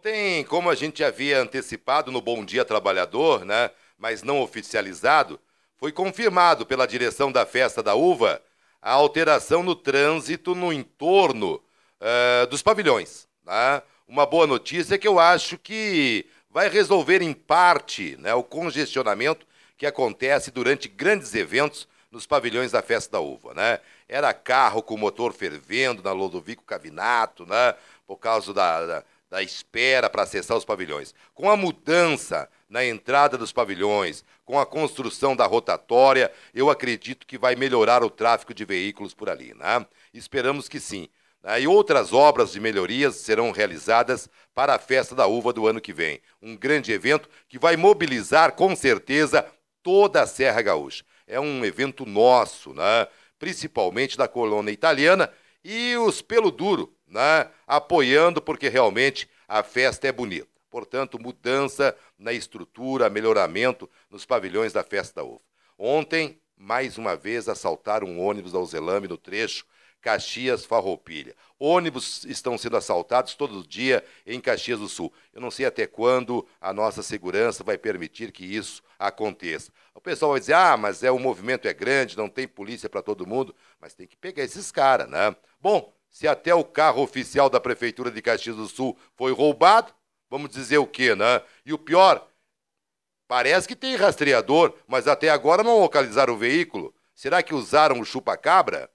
Tem, como a gente havia antecipado no Bom Dia Trabalhador, né, mas não oficializado, foi confirmado pela direção da Festa da Uva a alteração no trânsito no entorno uh, dos pavilhões. Né? Uma boa notícia que eu acho que vai resolver em parte né, o congestionamento que acontece durante grandes eventos nos pavilhões da Festa da Uva. Né? Era carro com motor fervendo na Lodovico Cavinato, né, por causa da, da da espera para acessar os pavilhões. Com a mudança na entrada dos pavilhões, com a construção da rotatória, eu acredito que vai melhorar o tráfego de veículos por ali. Né? Esperamos que sim. Né? E outras obras de melhorias serão realizadas para a Festa da Uva do ano que vem. Um grande evento que vai mobilizar, com certeza, toda a Serra Gaúcha. É um evento nosso, né? principalmente da colônia italiana e os pelo duro, né, apoiando, porque realmente a festa é bonita. Portanto, mudança na estrutura, melhoramento nos pavilhões da Festa da Uva. Ontem, mais uma vez, assaltaram um ônibus da Uzelame no trecho Caxias Farroupilha. Ônibus estão sendo assaltados todo dia em Caxias do Sul. Eu não sei até quando a nossa segurança vai permitir que isso aconteça. O pessoal vai dizer: "Ah, mas é o movimento é grande, não tem polícia para todo mundo", mas tem que pegar esses caras, né? Bom, se até o carro oficial da Prefeitura de Caxias do Sul foi roubado, vamos dizer o quê, né? E o pior, parece que tem rastreador, mas até agora não localizaram o veículo. Será que usaram o chupa-cabra?